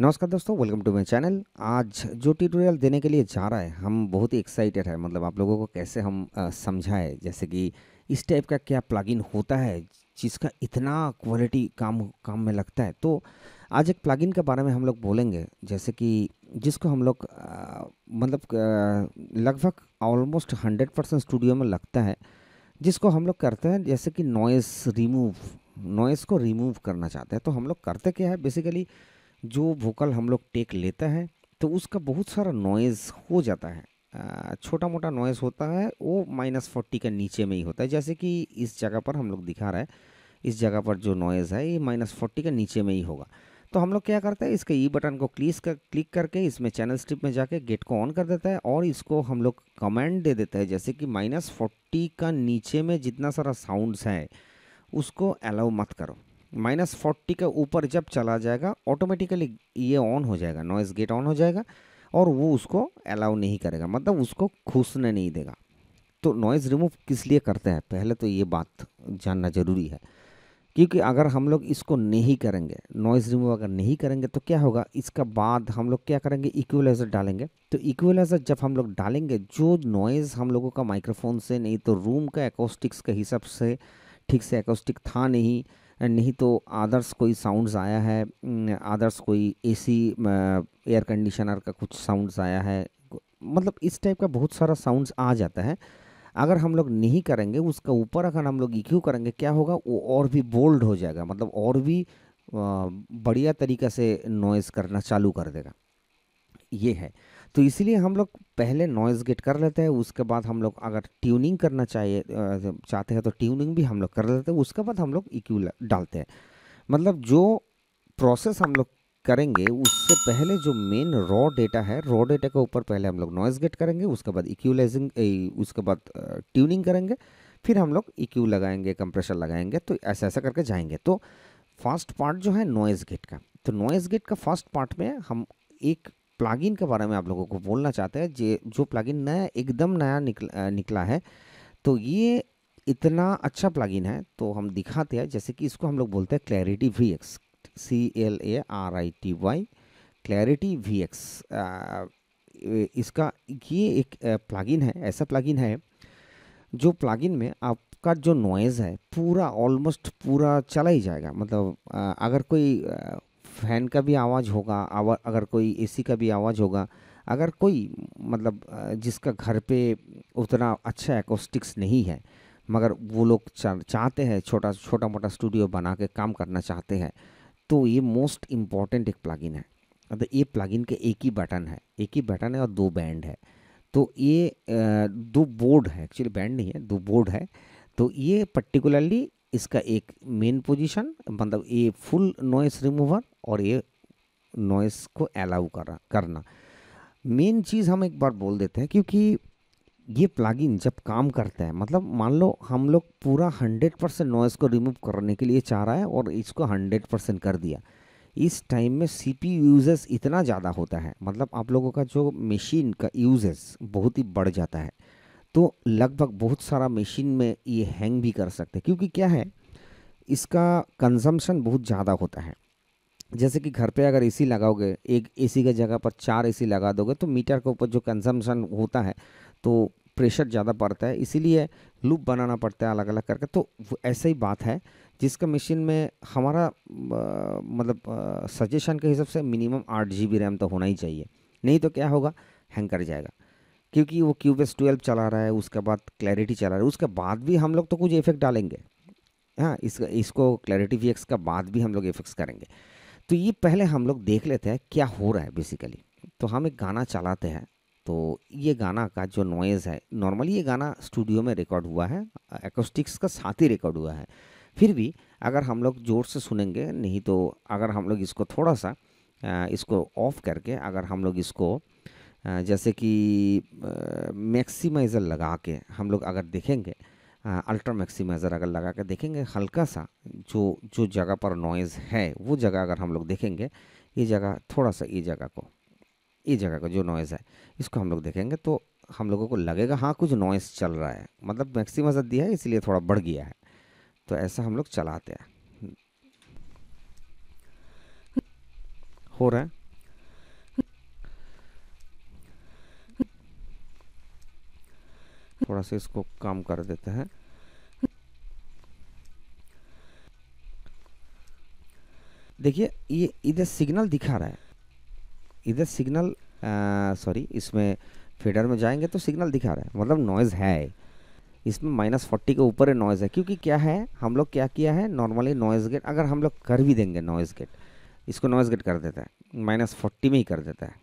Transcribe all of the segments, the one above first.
नमस्कार दोस्तों welcome to my channel आज जो ट्यूटोरियल देने के लिए जा रहा है हम बहुत ही एक्साइटेड है मतलब आप लोगों को कैसे हम समझाएं जैसे कि इस टाइप का क्या प्लगइन होता है जिसका इतना क्वालिटी काम काम में लगता है तो आज एक प्लगइन के बारे में हम लोग बोलेंगे जैसे कि जिसको हम लोग मतलब लगभग ऑलमोस्ट हंड्रेड परसेंट स्टूडियो में लगता है जिसको हम लोग करते हैं जैसे कि नॉइस रिमूव नॉइस को रिमूव करना चाहते हैं तो हम लोग करते क्या है बेसिकली जो वोकल हम लोग टेक लेते हैं तो उसका बहुत सारा नॉइज़ हो जाता है छोटा मोटा नॉइज़ होता है वो माइनस फोर्टी के नीचे में ही होता है जैसे कि इस जगह पर हम लोग दिखा रहे हैं इस जगह पर जो नॉइज़ है ये माइनस फोर्टी के नीचे में ही होगा तो हम लोग क्या करते हैं इसके ई e बटन को क्लिक कर क्लिक करके इसमें चैनल स्ट्रिप में जाके गेट को ऑन कर देता है और इसको हम लोग कमेंट दे देते हैं जैसे कि माइनस फोर्टी का नीचे में जितना सारा साउंड्स है उसको अलाउ मत करो माइनस फोर्टी के ऊपर जब चला जाएगा ऑटोमेटिकली ये ऑन हो जाएगा नॉइस गेट ऑन हो जाएगा और वो उसको अलाउ नहीं करेगा मतलब उसको घुसने नहीं देगा तो नॉइज़ रिमूव किस लिए करते हैं पहले तो ये बात जानना ज़रूरी है क्योंकि अगर हम लोग इसको नहीं करेंगे नॉइज़ रिमूव अगर नहीं करेंगे तो क्या होगा इसका बाद हम लोग क्या करेंगे इक्वलाइज़र डालेंगे तो इक्वलाइज़र जब हम लोग डालेंगे जो नॉइज़ हम लोगों का माइक्रोफोन से नहीं तो रूम का एकोस्टिक्स के हिसाब से ठीक से एकोस्टिक था नहीं नहीं तो आदर्स कोई साउंड्स आया है आदर्श कोई एसी एयर कंडीशनर का कुछ साउंड्स आया है मतलब इस टाइप का बहुत सारा साउंड्स आ जाता है अगर हम लोग नहीं करेंगे उसका ऊपर अगर हम लोग ई e करेंगे क्या होगा वो और भी बोल्ड हो जाएगा मतलब और भी बढ़िया तरीक़े से नॉइज़ करना चालू कर देगा ये है तो इसीलिए हम लोग पहले नॉइज़ गेट कर लेते हैं उसके बाद हम लोग अगर ट्यूनिंग करना चाहिए चाहते हैं तो ट्यूनिंग भी हम लोग कर लेते हैं उसके बाद हम लोग इक्यू डालते हैं मतलब जो प्रोसेस हम लोग करेंगे उससे पहले जो मेन रॉ डेटा है रॉ डेटा के ऊपर पहले हम लोग नॉइज़ गेट करेंगे उसके बाद इक्यूलाइजिंग उसके बाद ट्यूनिंग करेंगे फिर हम लोग इक्यू लगाएंगे कंप्रेशर लगाएंगे तो ऐसा ऐसा करके जाएंगे तो फर्स्ट पार्ट जो है नॉइज़ गेट का तो नॉइज़ गेट का फर्स्ट पार्ट में हम एक प्लगइन के बारे में आप लोगों को बोलना चाहते हैं जे जो प्लगइन नया एकदम नया निकला निकला है तो ये इतना अच्छा प्लगइन है तो हम दिखाते हैं जैसे कि इसको हम लोग बोलते हैं clarity V X C L A R I T Y clarity V X इसका ये एक प्लगइन है ऐसा प्लगइन है जो प्लगइन में आप का जो नॉइज़ है पूरा ऑलमोस्ट पूरा चला ही जाएगा मतलब अगर कोई फ़ैन का भी आवाज़ होगा आवा अगर कोई एसी का भी आवाज़ होगा अगर कोई मतलब जिसका घर पे उतना अच्छा एकोस्टिक्स नहीं है मगर वो लोग चा, चाहते हैं छोटा छोटा मोटा स्टूडियो बना के काम करना चाहते हैं तो ये मोस्ट इम्पॉर्टेंट एक प्लगइन है मतलब ये प्लगइन के एक ही बटन है एक ही बटन है और दो बैंड है तो ये दो बोर्ड है एक्चुअली बैंड नहीं है दो बोर्ड है तो ये पर्टिकुलरली इसका एक मेन पोजीशन मतलब ये फुल नॉइस रिमूवर और ये नॉइस को अलाउ करा करना मेन चीज़ हम एक बार बोल देते हैं क्योंकि ये प्लगइन जब काम करता है मतलब मान लो हम लोग पूरा 100 परसेंट नॉइज़ को रिमूव करने के लिए चाह रहा है और इसको 100 परसेंट कर दिया इस टाइम में सी पी यूजेस इतना ज़्यादा होता है मतलब आप लोगों का जो मशीन का यूजेस बहुत ही बढ़ जाता है तो लगभग बहुत सारा मशीन में ये हैंग भी कर सकते हैं क्योंकि क्या है इसका कंजम्पशन बहुत ज़्यादा होता है जैसे कि घर पे अगर एसी लगाओगे एक एसी की जगह पर चार एसी लगा दोगे तो मीटर के ऊपर जो कंजम्पशन होता है तो प्रेशर ज़्यादा पड़ता है इसीलिए लूप बनाना पड़ता है अलग अलग करके तो ऐसा ही बात है जिसका मशीन में हमारा आ, मतलब सजेशन के हिसाब से मिनिमम आठ जी बी रैम तो होना ही चाहिए नहीं तो क्या होगा हैंग कर जाएगा क्योंकि वो क्यूब एस ट्वेल्व चला रहा है उसके बाद क्लैरिटी चला रहा है उसके बाद भी हम लोग तो कुछ इफेक्ट डालेंगे हाँ इस इसको क्लैरिटी वी का बाद भी हम लोग इफेक्ट्स करेंगे तो ये पहले हम लोग देख लेते हैं क्या हो रहा है बेसिकली तो हम एक गाना चलाते हैं तो ये गाना का जो नॉइज़ है नॉर्मली ये गाना स्टूडियो में रिकॉर्ड हुआ है एकोस्टिक्स का साथ ही रिकॉर्ड हुआ है फिर भी अगर हम लोग ज़ोर से सुनेंगे नहीं तो अगर हम लोग इसको थोड़ा सा इसको ऑफ करके अगर हम लोग इसको जैसे कि मैक्सीमाइज़र लगा के हम लोग अगर देखेंगे अल्ट्रा मैक्सीमाइज़र अगर लगा के देखेंगे हल्का सा जो जो जगह पर नॉइज़ है वो जगह अगर हम लोग देखेंगे ये जगह थोड़ा सा ये जगह को ये जगह का जो नॉइज़ है इसको हम लोग देखेंगे तो हम लोगों को लगेगा हाँ कुछ नॉइज़ चल रहा है मतलब मैक्सीमाइज़र दिया है इसलिए थोड़ा बढ़ गया है तो ऐसा हम लोग चलाते हैं हो रहा है थोड़ा सा इसको कम कर देते हैं देखिए ये इधर सिग्नल दिखा रहा है इधर सिग्नल सॉरी इसमें फीडर में जाएंगे तो सिग्नल दिखा रहा है मतलब नॉइज़ है इसमें माइनस फोर्टी के ऊपर ही नॉइज़ है क्योंकि क्या है हम लोग क्या किया है नॉर्मली नॉइज़ गेट अगर हम लोग कर भी देंगे नॉइज़ गेट इसको नॉइज़ गेट कर देता है माइनस फोर्टी में ही कर देता है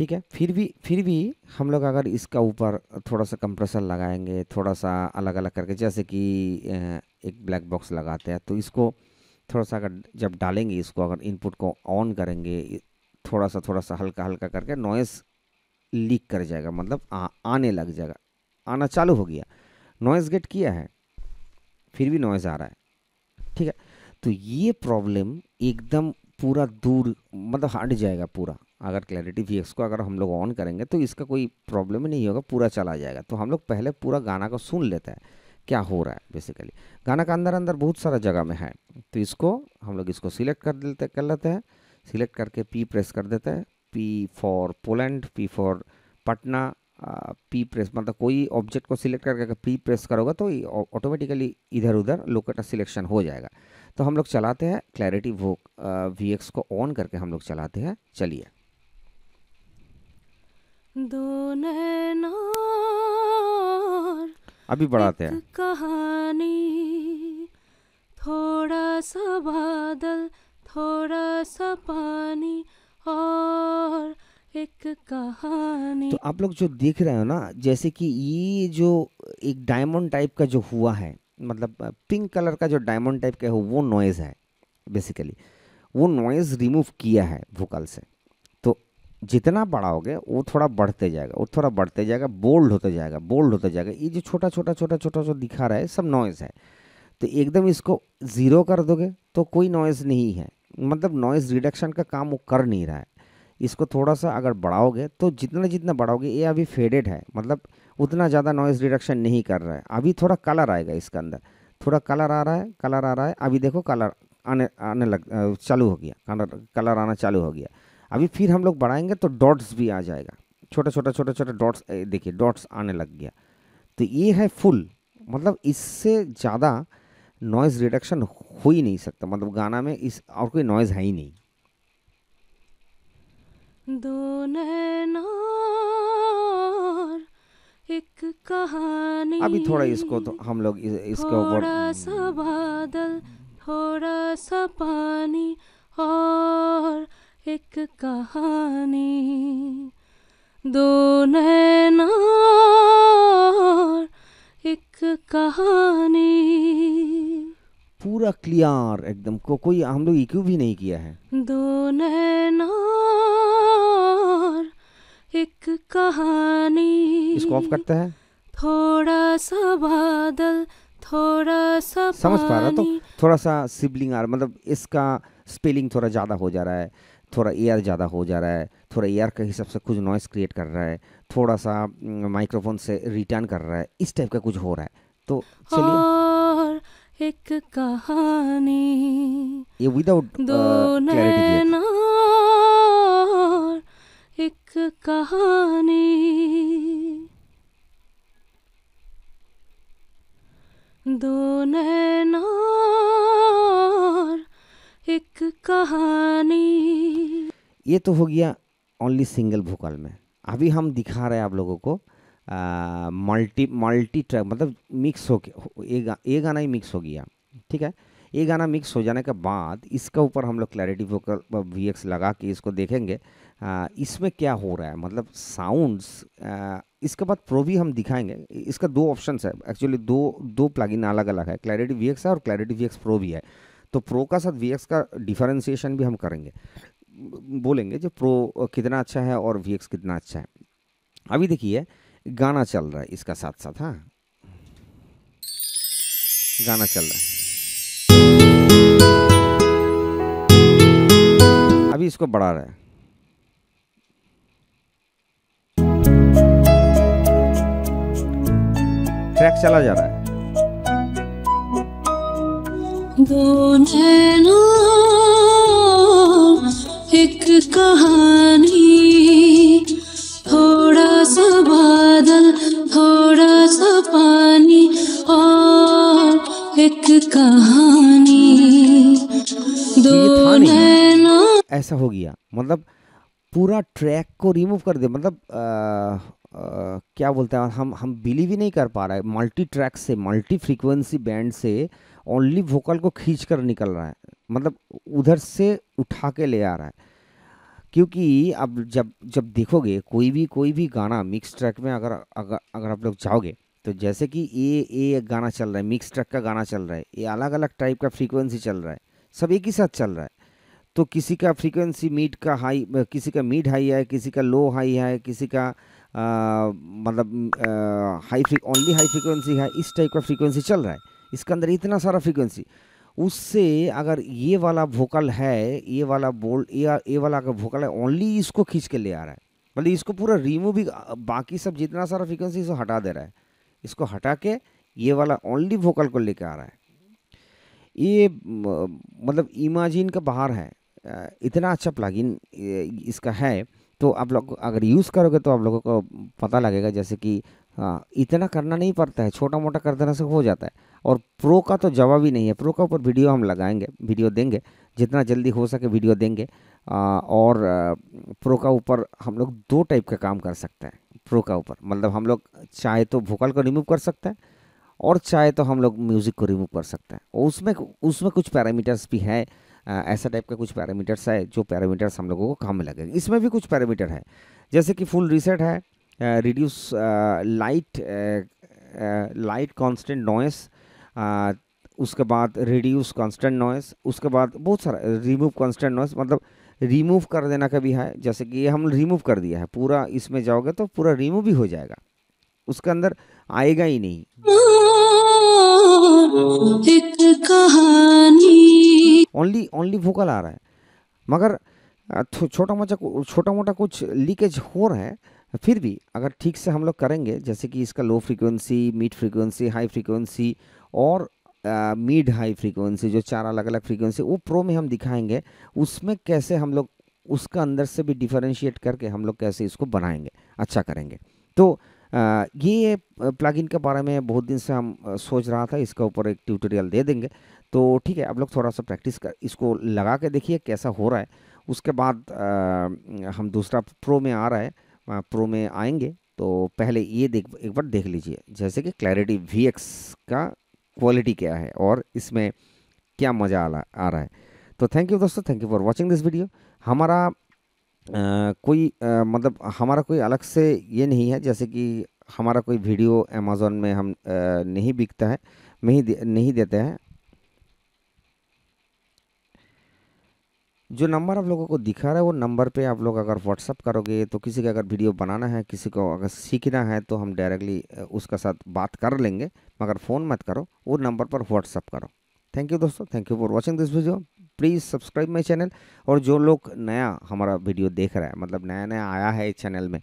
ठीक है फिर भी फिर भी हम लोग अगर इसका ऊपर थोड़ा सा कंप्रेसर लगाएंगे थोड़ा सा अलग अलग करके जैसे कि एक ब्लैक बॉक्स लगाते हैं तो इसको थोड़ा सा अगर जब डालेंगे इसको अगर इनपुट को ऑन करेंगे थोड़ा सा थोड़ा सा हल्का हल्का करके नॉइस लीक कर जाएगा मतलब आ, आने लग जाएगा आना चालू हो गया नॉइस गेट किया है फिर भी नॉइज़ आ रहा है ठीक है तो ये प्रॉब्लम एकदम पूरा दूर मतलब हट जाएगा पूरा अगर क्लैरिटी वी को अगर हम लोग ऑन करेंगे तो इसका कोई प्रॉब्लम ही नहीं होगा पूरा चला जाएगा तो हम लोग पहले पूरा गाना को सुन लेते हैं क्या हो रहा है बेसिकली गाना का अंदर अंदर बहुत सारा जगह में है तो इसको हम लोग इसको सिलेक्ट कर लेते कर लेते हैं सिलेक्ट करके पी प्रेस कर देते हैं P for Poland P for Patna P press मतलब कोई ऑब्जेक्ट को सिलेक्ट करके अगर पी प्रेस करोगे तो ऑटोमेटिकली इधर उधर लोकेटर सिलेक्शन हो जाएगा तो हम लोग चलाते हैं क्लैरिटी वो वी एक्स को ऑन करके हम लोग चलाते हैं चलिए अभी बढ़ाते हैं कहानी थोड़ा सा बादल थोड़ा सा पानी और एक कहानी तो आप लोग जो देख रहे हो ना जैसे कि ये जो एक डायमंड टाइप का जो हुआ है मतलब पिंक कलर का जो डायमंड टाइप का है वो नॉइज़ है बेसिकली वो नॉइज़ रिमूव किया है वोकल से तो जितना बढ़ाओगे वो थोड़ा बढ़ते जाएगा वो थोड़ा बढ़ते जाएगा बोल्ड होता जाएगा बोल्ड होता जाएगा ये जो छोटा छोटा छोटा छोटा जो दिखा रहा है सब नॉइज़ है तो एकदम इसको ज़ीरो कर दोगे तो कोई नॉइज़ नहीं है मतलब नॉइज़ रिडक्शन का काम वो कर नहीं रहा है इसको थोड़ा सा अगर बढ़ाओगे तो जितना जितना बढ़ाओगे ये अभी फेडेड है मतलब उतना ज़्यादा नॉइज़ रिडक्शन नहीं कर रहा है अभी थोड़ा कलर आएगा इसके अंदर थोड़ा कलर आ रहा है कलर आ रहा है अभी देखो कलर आने आने लग चालू हो गया कलर कलर आना चालू हो गया अभी फिर हम लोग बढ़ाएंगे तो डॉट्स भी आ जाएगा छोटा छोटा छोटा छोटा डॉट्स देखिए डॉट्स आने लग गया तो ये है फुल मतलब इससे ज़्यादा नॉइज़ रिडक्शन हो ही नहीं सकता मतलब गाना में इस और कोई नॉइज़ है ही नहीं दो एक कहानी अभी थोड़ा इसको तो हम लोग इसको थोड़ा सा बादल थोड़ा सा पानी और एक कहानी दो नैनार एक कहानी पूरा क्लियर एकदम को कोई हम लोग इक्यू e भी नहीं किया है दो नैनार एक कहानी इसको ऑफ करते हैं थोड़ा सा बादल थोड़ा सा समझ पा रहा तो थोड़ा सा सिबलिंग आर मतलब इसका स्पेलिंग थोड़ा ज़्यादा हो जा रहा है थोड़ा एयर ज़्यादा हो जा रहा है थोड़ा एयर के हिसाब से कुछ नॉइस क्रिएट कर रहा है थोड़ा सा माइक्रोफोन से रिटर्न कर रहा है इस टाइप का कुछ हो रहा है तो और एक कहानी ये विदाउट दो uh, एक कहानी दो नैना एक कहानी ये तो हो गया ओनली सिंगल भूकल में अभी हम दिखा रहे हैं आप लोगों को मल्टी मल्टी ट्रैक मतलब मिक्स हो के ये गा, ये गाना ही मिक्स हो गया ठीक है ये गाना मिक्स हो जाने के बाद इसके ऊपर हम लोग क्लैरिटी वोकल वी एक्स लगा के इसको देखेंगे इसमें क्या हो रहा है मतलब साउंड्स इसके बाद प्रो भी हम दिखाएंगे इसका दो ऑप्शन है एक्चुअली दो दो प्लगइन अलग अलग है क्लैरिटी वी है और क्लैरिटी वी प्रो भी है तो प्रो का साथ वी का डिफरेंशिएशन भी हम करेंगे बोलेंगे जो प्रो कितना अच्छा है और वी कितना अच्छा है अभी देखिए गाना चल रहा है इसका साथ साथ हाँ गाना चल रहा है हम्म। अभी इसको बढ़ा रहे हैं ट्रैक चला जा रहा है ऐसा हो गया मतलब पूरा ट्रैक को रिमूव कर दिया मतलब आ, आ, क्या बोलते हैं हम हम बिलीव ही नहीं कर पा रहे हैं मल्टी ट्रैक से मल्टी फ्रीक्वेंसी बैंड से ओनली वोकल को खींच कर निकल रहा है मतलब उधर से उठा के ले आ रहा है क्योंकि अब जब जब देखोगे कोई भी कोई भी गाना मिक्स ट्रैक में अगर अगर अगर आप लोग जाओगे तो जैसे कि ये ये गाना चल रहा है मिक्स ट्रैक का गाना चल रहा है ये अलग अलग टाइप का फ्रीक्वेंसी चल रहा है सब एक ही साथ चल रहा है तो किसी का फ्रीक्वेंसी मीड का हाई किसी का मीड हाई है किसी का लो हाई है किसी का आ, मतलब हाई ओनली हाई फ्रीक्वेंसी है इस टाइप का फ्रीक्वेंसी चल रहा है इसके अंदर इतना सारा फ्रीक्वेंसी उससे अगर ये वाला वोकल है ये वाला बोल ये ये वाला अगर वोकल है ओनली इसको खींच के ले आ रहा है मतलब इसको पूरा रिमूव ही बाकी सब जितना सारा फ्रीक्वेंसी इसको हटा दे रहा है इसको हटा के ये वाला ओनली वोकल को लेकर आ रहा है ये मतलब इमाजिन का बाहर है इतना अच्छा प्लगइन इसका है तो आप लोग हम्म। अगर यूज़ करोगे तो आप लोगों को पता लगेगा जैसे कि इतना करना नहीं पड़ता है छोटा मोटा कर देना से हो जाता है और प्रो का तो जवाब ही नहीं है प्रो का ऊपर वीडियो हम लगाएंगे वीडियो देंगे जितना जल्दी हो सके वीडियो देंगे और प्रो का ऊपर हम लोग दो टाइप का काम कर सकते हैं प्रो का ऊपर मतलब हम लोग चाहे तो वोकल को रिमूव कर सकते हैं और चाहे तो हम लोग म्यूज़िक को रिमूव कर सकते हैं और उसमें उसमें कुछ पैरामीटर्स भी हैं ऐसा टाइप का कुछ पैरामीटर्स है जो पैरामीटर्स हम लोगों को काम में इसमें भी कुछ पैरामीटर है जैसे कि फुल रिसेट है reduce light light constant noise उसके बाद रिड्यूस कांस्टेंट नॉइस उसके बाद बहुत सारा रिमूव कांस्टेंट नॉइस मतलब रिमूव कर देना का भी है जैसे कि ये हम रिमूव कर दिया है पूरा इसमें जाओगे तो पूरा रिमूव ही हो जाएगा उसके अंदर आएगा ही नहीं ओनली ओनली वोकल आ रहा है मगर छोटा मोटा छोटा मोटा कुछ लीकेज हो रहा है फिर भी अगर ठीक से हम लोग करेंगे जैसे कि इसका low frequency mid frequency high frequency और मिड हाई फ्रीक्वेंसी जो चार अलग अलग फ्रीक्वेंसी वो प्रो में हम दिखाएंगे उसमें कैसे हम लोग उसका अंदर से भी डिफरेंशिएट करके हम लोग कैसे इसको बनाएंगे अच्छा करेंगे तो ये प्लगइन के बारे में बहुत दिन से हम सोच रहा था इसके ऊपर एक ट्यूटोरियल दे देंगे तो ठीक है आप लोग थोड़ा सा प्रैक्टिस कर इसको लगा के देखिए कैसा हो रहा है उसके बाद आ, हम दूसरा प्रो में आ रहा है प्रो में आएंगे तो पहले ये देख एक बार देख लीजिए जैसे कि क्लैरिटी वी का क्वालिटी क्या है और इसमें क्या मज़ा आ रहा है तो थैंक यू दोस्तों thank you for watching this video हमारा कोई आ, मतलब हमारा कोई अलग से ये नहीं है जैसे कि हमारा कोई वीडियो अमेजोन में हम आ, नहीं बिकता है नहीं दे, नहीं देते हैं। जो नंबर आप लोगों को दिखा रहा है वो नंबर पे आप लोग अगर व्हाट्सअप करोगे तो किसी का अगर वीडियो बनाना है किसी को अगर सीखना है तो हम डायरेक्टली उसका साथ बात कर लेंगे मगर फ़ोन मत करो वो नंबर पर व्हाट्सअप करो। थैंक यू दोस्तों, thank you for watching this video. Please subscribe my channel और जो लोग नया हमारा वीडियो देख रहा है मतलब नया नया आया है इस चैनल में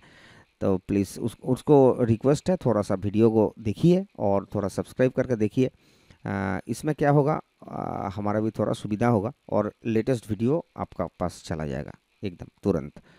तो प्लीज़ उस उसको रिक्वेस्ट है थोड़ा सा वीडियो को देखिए और थोड़ा सब्सक्राइब करके देखिए इसमें क्या होगा आ, हमारा भी थोड़ा सुविधा होगा और लेटेस्ट वीडियो आपका पास चला जाएगा एकदम तुरंत